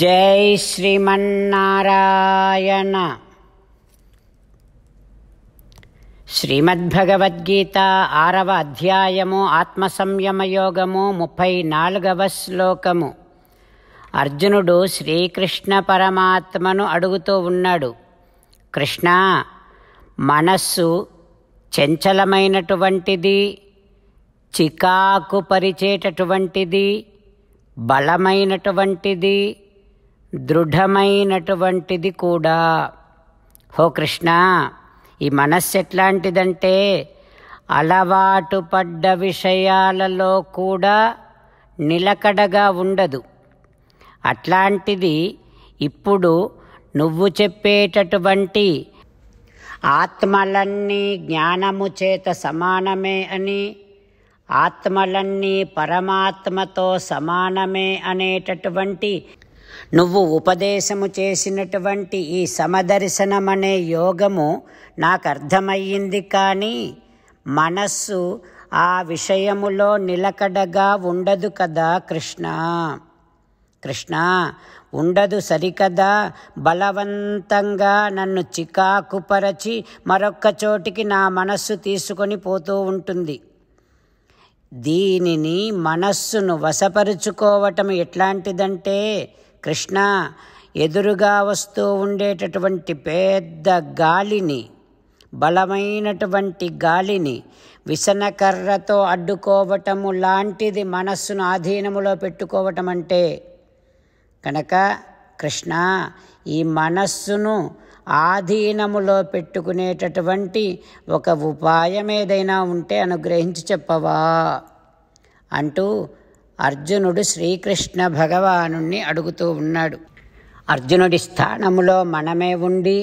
జై శ్రీమన్నారాయణ శ్రీమద్భగవద్గీత ఆరవ అధ్యాయము ఆత్మ సంయమయోగము ముప్పై నాలుగవ శ్లోకము అర్జునుడు శ్రీకృష్ణ పరమాత్మను అడుగుతూ ఉన్నాడు కృష్ణ మనస్సు చంచలమైనటువంటిది చికాకు పరిచేటటువంటిది బలమైనటువంటిది దృఢమైనటువంటిది కూడా హో కృష్ణ ఈ మనస్సు ఎట్లాంటిదంటే అలవాటు పడ్డ విషయాలలో కూడా నిలకడగా ఉండదు అట్లాంటిది ఇప్పుడు నువ్వు చెప్పేటటువంటి ఆత్మలన్నీ జ్ఞానము చేత సమానమే అని ఆత్మలన్నీ పరమాత్మతో సమానమే అనేటటువంటి నువ్వు ఉపదేశము చేసినటువంటి ఈ సమదర్శనమనే యోగము నాకు అర్థమయ్యింది కానీ మనస్సు ఆ విషయములో నిలకడగా ఉండదు కదా కృష్ణ కృష్ణ ఉండదు సరికదా బలవంతంగా నన్ను చికాకుపరచి మరొక్క చోటికి నా మనస్సు తీసుకొని పోతూ ఉంటుంది దీనిని మనస్సును వశపరుచుకోవటం ఎట్లాంటిదంటే కృష్ణ ఎదురుగా వస్తూ ఉండేటటువంటి పెద్ద గాలిని బలమైనటువంటి గాలిని విసనకర్రతో అడ్డుకోవటము లాంటిది మనస్సును ఆధీనములో పెట్టుకోవటం అంటే కనుక కృష్ణ ఈ మనస్సును ఆధీనములో పెట్టుకునేటటువంటి ఒక ఉపాయం ఏదైనా ఉంటే అనుగ్రహించి చెప్పవా అంటూ అర్జునుడు శ్రీకృష్ణ భగవాను అడుగుతూ ఉన్నాడు అర్జునుడి స్థానములో మనమే ఉండి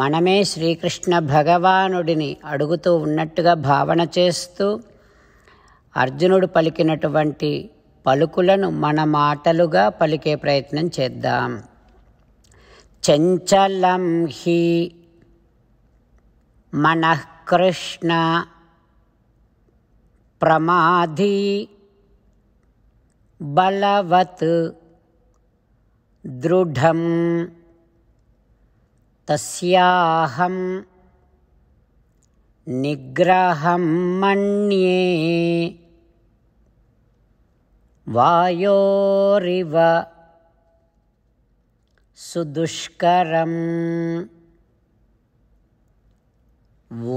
మనమే శ్రీకృష్ణ భగవానుడిని అడుగుతూ ఉన్నట్టుగా భావన చేస్తూ అర్జునుడు పలికినటువంటి పలుకులను మన మాటలుగా పలికే ప్రయత్నం చేద్దాం చంచలం హి మనఃకృష్ణ ప్రమాధీ बलवत् दृढं तस्याहं निग्रहं मन्ये वायोरिव सुदुष्करम्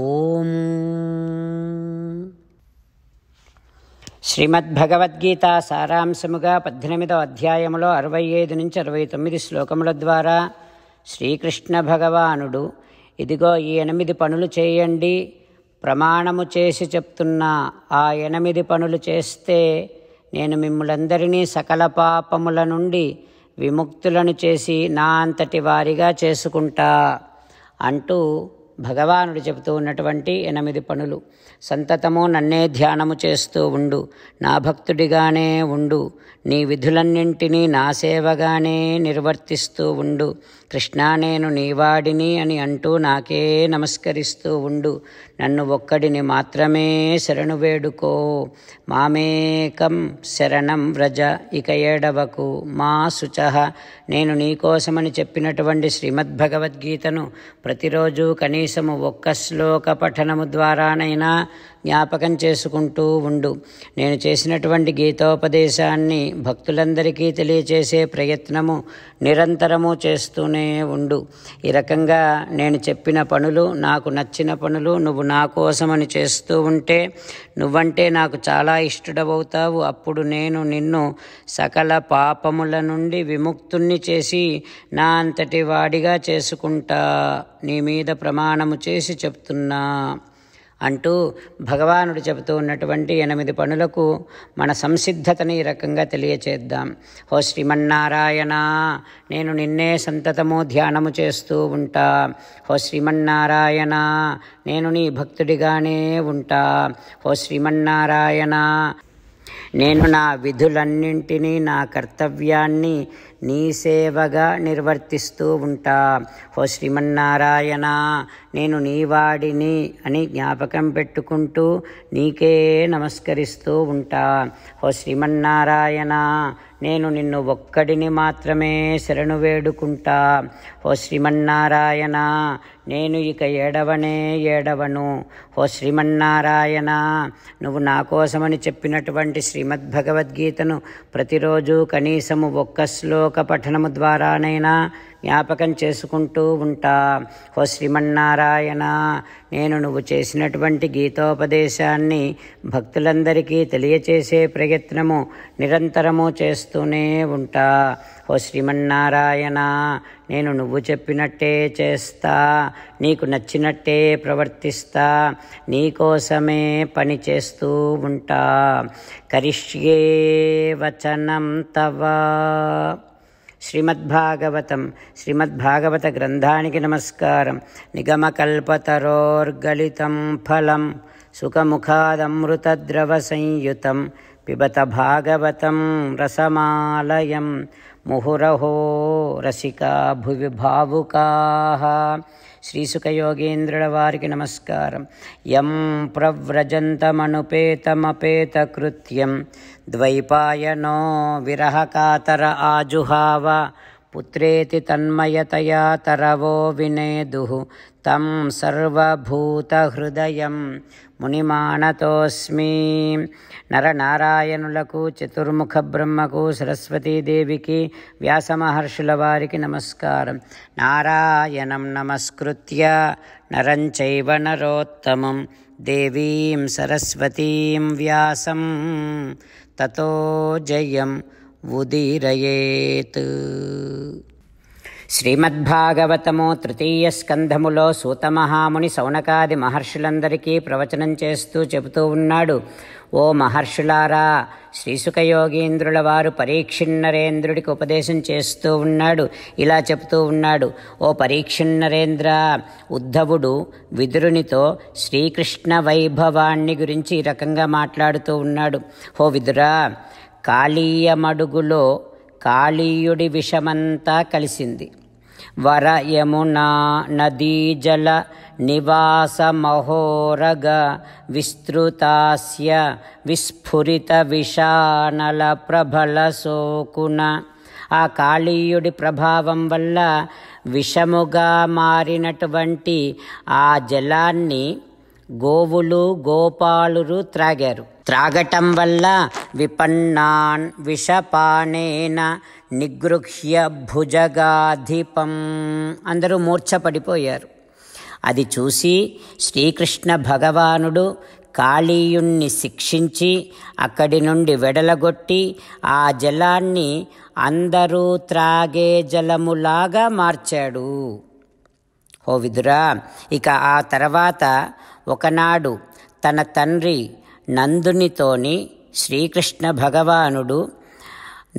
ॐ శ్రీమద్భగవద్గీత సారాంశముగా పద్దెనిమిదవ అధ్యాయములో అరవై ఐదు నుంచి అరవై తొమ్మిది శ్లోకముల ద్వారా శ్రీకృష్ణ భగవానుడు ఇదిగో ఈ ఎనిమిది పనులు చేయండి ప్రమాణము చేసి చెప్తున్నా ఆ ఎనిమిది పనులు చేస్తే నేను మిమ్ములందరినీ సకల పాపముల నుండి విముక్తులను చేసి నా అంతటి వారిగా చేసుకుంటా అంటూ భగవానుడు చెబుతూ ఉన్నటువంటి ఎనిమిది పనులు సంతతము నన్నే ధ్యానము చేస్తూ ఉండు నా భక్తుడిగానే ఉండు నీ విధులన్నింటినీ నా సేవగానే నిర్వర్తిస్తూ ఉండు కృష్ణా నేను నీవాడిని అని అంటూ నాకే నమస్కరిస్తూ ఉండు నన్ను ఒక్కడిని మాత్రమే శరణు వేడుకో మామేకం శరణం వ్రజ ఇక ఏడవకు మా శుచహ నేను నీకోసమని చెప్పినటువంటి శ్రీమద్భగవద్గీతను ప్రతిరోజు కనీసము ఒక్క శ్లోక పఠనము ద్వారానైనా జ్ఞాపకం చేసుకుంటూ ఉండు నేను చేసినటువంటి గీతోపదేశాన్ని భక్తులందరికీ తెలియచేసే ప్రయత్నము నిరంతరము చేస్తూనే ఉండు ఈ రకంగా నేను చెప్పిన పనులు నాకు నచ్చిన పనులు నువ్వు నా కోసమని చేస్తూ ఉంటే నువ్వంటే నాకు చాలా ఇష్టడవుతావు అప్పుడు నేను నిన్ను సకల పాపముల నుండి విముక్తుణ్ణి చేసి నా అంతటి వాడిగా చేసుకుంటా నీ మీద ప్రమాణము చేసి చెప్తున్నా అంటూ భగవానుడు చెబుతూ ఉన్నటువంటి ఎనిమిది పనులకు మన సంసిద్ధతని ఈ రకంగా తెలియచేద్దాం హో శ్రీమన్నారాయణ నేను నిన్నే సంతతము ధ్యానము చేస్తూ ఉంటా హో శ్రీమన్నారాయణ నేను నీ భక్తుడిగానే ఉంటా హో శ్రీమన్నారాయణ నేను నా విధులన్నింటినీ నా కర్తవ్యాన్ని నీ సేవగా నిర్వర్తిస్తూ ఉంటా ఓ శ్రీమన్నారాయణ నేను నీ వాడిని అని జ్ఞాపకం పెట్టుకుంటూ నీకే నమస్కరిస్తూ ఉంటా ఓ శ్రీమన్నారాయణ నేను నిన్ను ఒక్కడిని మాత్రమే శరణు వేడుకుంటా ఓ శ్రీమన్నారాయణ నేను ఇక ఏడవనే ఏడవను ఓ శ్రీమన్నారాయణ నువ్వు నా కోసమని చెప్పినటువంటి శ్రీమద్భగవద్గీతను ప్రతిరోజు కనీసము ఒక్క శ్లోక పఠనము ద్వారానైనా జ్ఞాపకం చేసుకుంటూ ఉంటా ఓ శ్రీమన్నారాయణ నేను నువ్వు చేసినటువంటి గీతోపదేశాన్ని భక్తులందరికీ తెలియచేసే ప్రయత్నము నిరంతరము చేస్తూనే ఉంటా ఓ శ్రీమన్నారాయణ నేను నువ్వు చెప్పినట్టే చేస్తా నీకు నచ్చినట్టే ప్రవర్తిస్తా నీకోసమే పని చేస్తూ ఉంటా కరిష్యే వచనం తవా శ్రీమద్భాగవతం శ్రీమద్భాగవత గ్రంథానికి నమస్కారం నిగమకల్పతరోర్గలితం ఫలం సుఖముఖాదమృతద్రవ సంయుతం పిబత భాగవతం రసమాలయం मुहुरहो रसिका भुवि भावुकाः श्रीसुखयोगीन्द्रवारिकि नमस्कारं यं प्रव्रजन्तमनुपेतमपेतकृत्यं द्वैपायनो विरहकातर आजुहाव पुत्रेति तन्मयतया तरवो विनेदुः तं सर्वभूतहृदयं మునిమానతోస్మి నరనారాయణులకు చతుర్ముఖ బ్రహ్మకు సరస్వతీదేవికి వ్యాసమహర్షుల వారికి నమస్కారం నారాయణం నమస్కృత్య నరం చైవ నరోత్తమం దేవీం సరస్వతీం వ్యాసం తతో జయం ఉదీరయేత్ శ్రీమద్భాగవతము తృతీయ స్కంధములో సూతమహాముని సౌనకాది మహర్షులందరికీ ప్రవచనం చేస్తూ చెబుతూ ఉన్నాడు ఓ మహర్షులారా శ్రీసుఖయోగీంద్రుల వారు పరీక్షిన్నరేంద్రుడికి ఉపదేశం చేస్తూ ఉన్నాడు ఇలా చెబుతూ ఉన్నాడు ఓ పరీక్షిన్నరేంద్ర ఉద్ధవుడు విదురునితో శ్రీకృష్ణ వైభవాన్ని గురించి ఈ రకంగా మాట్లాడుతూ ఉన్నాడు ఓ విదురా కాళీయమడుగులో కాళీయుడి విషమంతా కలిసింది నివాసమహోరగ यमुना విస్ఫురిత విషానల ప్రభల సోకున ఆ కాళీయుడి ప్రభావం వల్ల విషముగా మారినటువంటి ఆ జలాన్ని గోవులు గోపాలురు త్రాగారు త్రాగటం వల్ల విపన్నాన్ విషపానేన నిగృహ్య భుజగాధిపం అందరూ మూర్ఛపడిపోయారు అది చూసి శ్రీకృష్ణ భగవానుడు కాళీయుణ్ణి శిక్షించి అక్కడి నుండి వెడలగొట్టి ఆ జలాన్ని అందరూ త్రాగే జలములాగా మార్చాడు హో విదురా ఇక ఆ తర్వాత ఒకనాడు తన తండ్రి నందునితోని శ్రీకృష్ణ భగవానుడు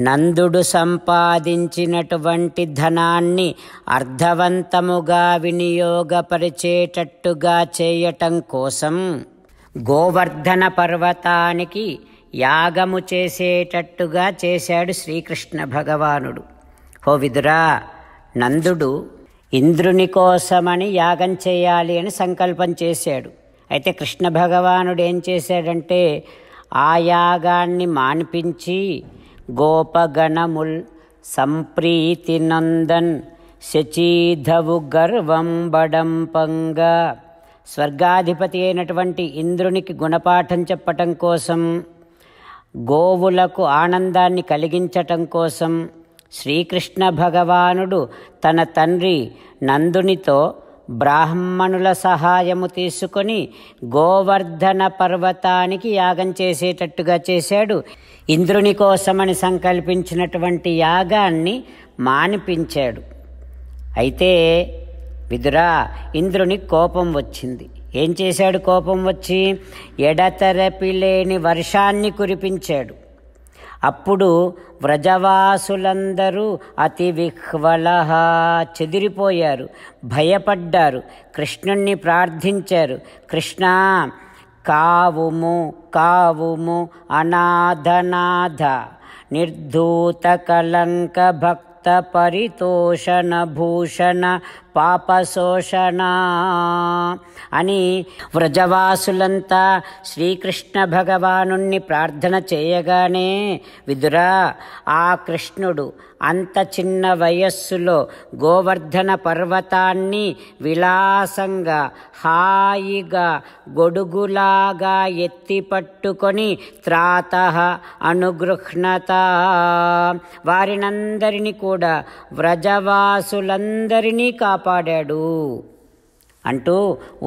నందుడు సంపాదించినటువంటి ధనాన్ని అర్ధవంతముగా వినియోగపరిచేటట్టుగా చేయటం కోసం గోవర్ధన పర్వతానికి యాగము చేసేటట్టుగా చేశాడు శ్రీకృష్ణ భగవానుడు హో విదురా నందుడు ఇంద్రుని కోసమని యాగం చేయాలి అని సంకల్పం చేశాడు అయితే కృష్ణ భగవానుడు ఏం చేశాడంటే ఆ యాగాన్ని మాన్పించి గోపగణముల్ సంప్రీతి నందన్ శచీధవు గర్వం బడంపంగ స్వర్గాధిపతి అయినటువంటి ఇంద్రునికి గుణపాఠం చెప్పటం కోసం గోవులకు ఆనందాన్ని కలిగించటం కోసం శ్రీకృష్ణ భగవానుడు తన తండ్రి నందునితో బ్రాహ్మణుల సహాయము తీసుకొని గోవర్ధన పర్వతానికి యాగం చేసేటట్టుగా చేశాడు ఇంద్రుని కోసమని సంకల్పించినటువంటి యాగాన్ని మానిపించాడు అయితే విదురా ఇంద్రుని కోపం వచ్చింది ఏం చేశాడు కోపం వచ్చి ఎడతెరపి లేని వర్షాన్ని కురిపించాడు అప్పుడు వ్రజవాసులందరూ అతి విహ్వల చెదిరిపోయారు భయపడ్డారు కృష్ణుణ్ణి ప్రార్థించారు కృష్ణా కావుము కావుము అనాథనాథ నిర్ధూత కలంక భక్త పరితోషణ భూషణ పాపశోషణ అని వ్రజవాసులంతా శ్రీకృష్ణ భగవానుణ్ణి ప్రార్థన చేయగానే విదురా ఆ కృష్ణుడు అంత చిన్న వయస్సులో గోవర్ధన పర్వతాన్ని విలాసంగా హాయిగా గొడుగులాగా ఎత్తి పట్టుకొని త్రాత అనుగృహ్ణత వారినందరినీ కూడా వ్రజవాసులందరినీ కాపాడాడు అంటూ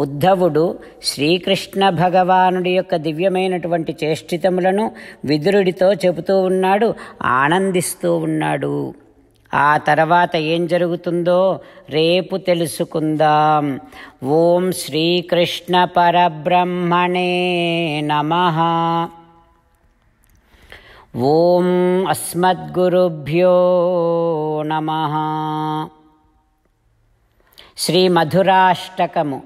ఉద్ధవుడు శ్రీకృష్ణ భగవానుడి యొక్క దివ్యమైనటువంటి చేష్టితములను విదురుడితో చెబుతూ ఉన్నాడు ఆనందిస్తూ ఉన్నాడు ఆ తర్వాత ఏం జరుగుతుందో రేపు తెలుసుకుందాం ఓం శ్రీకృష్ణ పరబ్రహ్మణే నమ ఓం అస్మద్గురుభ్యో నమ श्रीमधुराष्टकमु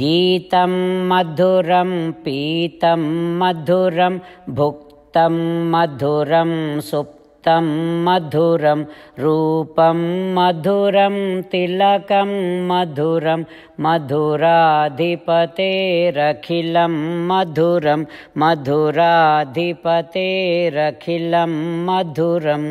गीतं मधुरं पीतं मधुरं भुक्तं मधुरं सुप्तं मधुरं रूपं मधुरं तिलकं मधुरं मधुराधिपतेरखिलं मधुरं मधुराधिपतेरखिलं मधुरम्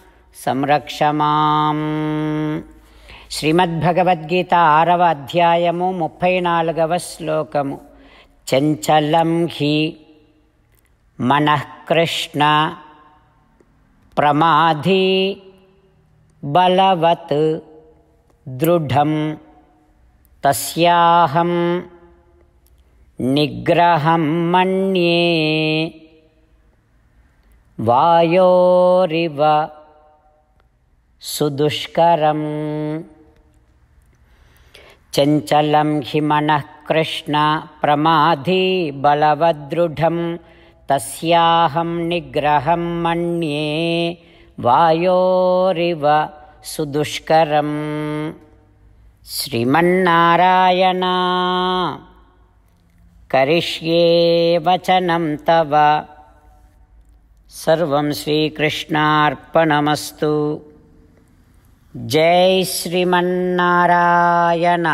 संरक्ष मां श्रीमद्भगवद्गीता आरव अध्यायमुपैनालगव श्लोकमु चञ्चलं हि मनः प्रमाधी बलवत् दृढं तस्याहं निग्रहं मन्ये वायोरिव सुदुष्करम् चञ्चलं हि मनः कृष्ण प्रमाधी बलवदृढं तस्याहं निग्रहं मन्ये वायोरिव सुदुष्करम् श्रीमन्नारायण करिष्ये वचनं तव सर्वं श्रीकृष्णार्पणमस्तु जय श्रीमन्नारायण